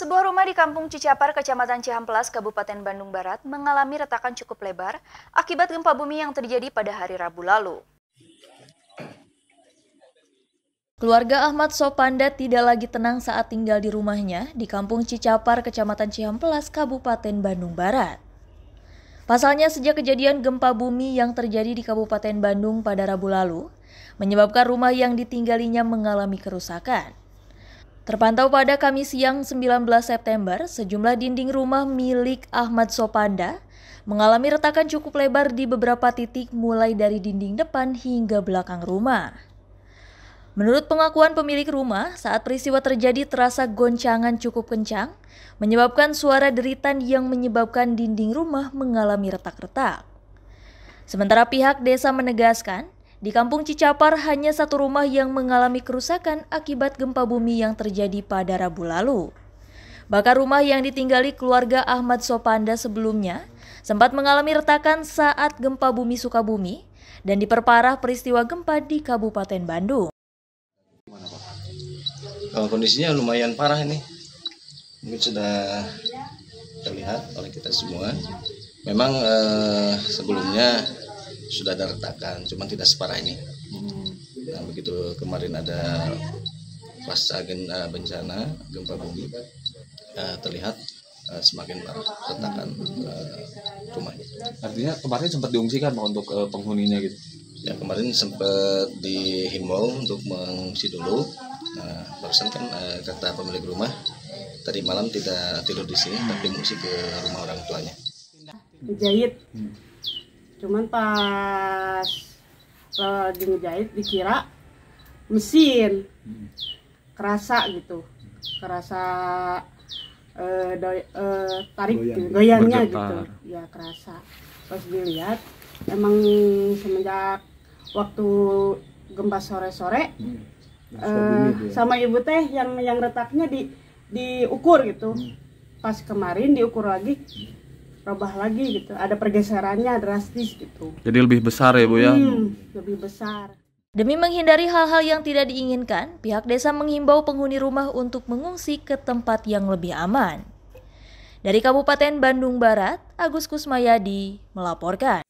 Sebuah rumah di Kampung Cicapar, Kecamatan Cihamplas, Kabupaten Bandung Barat mengalami retakan cukup lebar akibat gempa bumi yang terjadi pada hari Rabu lalu. Keluarga Ahmad Sopanda tidak lagi tenang saat tinggal di rumahnya di Kampung Cicapar, Kecamatan Cihamplas, Kabupaten Bandung Barat. Pasalnya sejak kejadian gempa bumi yang terjadi di Kabupaten Bandung pada Rabu lalu, menyebabkan rumah yang ditinggalinya mengalami kerusakan. Terpantau pada Kamis siang 19 September, sejumlah dinding rumah milik Ahmad Sopanda mengalami retakan cukup lebar di beberapa titik mulai dari dinding depan hingga belakang rumah. Menurut pengakuan pemilik rumah, saat peristiwa terjadi terasa goncangan cukup kencang, menyebabkan suara deritan yang menyebabkan dinding rumah mengalami retak-retak. Sementara pihak desa menegaskan, di kampung Cicapar hanya satu rumah yang mengalami kerusakan akibat gempa bumi yang terjadi pada Rabu lalu. Bakar rumah yang ditinggali keluarga Ahmad Sopanda sebelumnya sempat mengalami retakan saat gempa bumi Sukabumi dan diperparah peristiwa gempa di Kabupaten Bandung. kondisinya lumayan parah ini. Mungkin sudah terlihat oleh kita semua. Memang eh, sebelumnya sudah ada retakan, cuman tidak separah ini. Hmm. Nah, begitu kemarin ada pasca uh, bencana gempa bumi uh, terlihat uh, semakin parah retakan uh, rumahnya. Artinya kemarin sempat diungsikan pak untuk uh, penghuninya gitu? Ya kemarin sempat dihimbau untuk mengungsi dulu. Nah, barusan kan uh, kata pemilik rumah tadi malam tidak tidur di sini tapi mengungsi ke rumah orang tuanya. Dijahit. Hmm cuman pas uh, di ngejahit dikira mesin kerasa gitu kerasa uh, doi, uh, tarik Goyang, gitu, goyangnya bergetar. gitu ya kerasa pas dilihat emang semenjak waktu gempa sore-sore hmm. uh, sama ibu teh yang yang retaknya di diukur gitu hmm. pas kemarin diukur lagi rubah lagi gitu ada pergeserannya drastis gitu jadi lebih besar ya bu ya hmm, lebih besar Demi menghindari hal-hal yang tidak diinginkan, pihak desa menghimbau penghuni rumah untuk mengungsi ke tempat yang lebih aman. Dari Kabupaten Bandung Barat, Agus Kusmayadi melaporkan.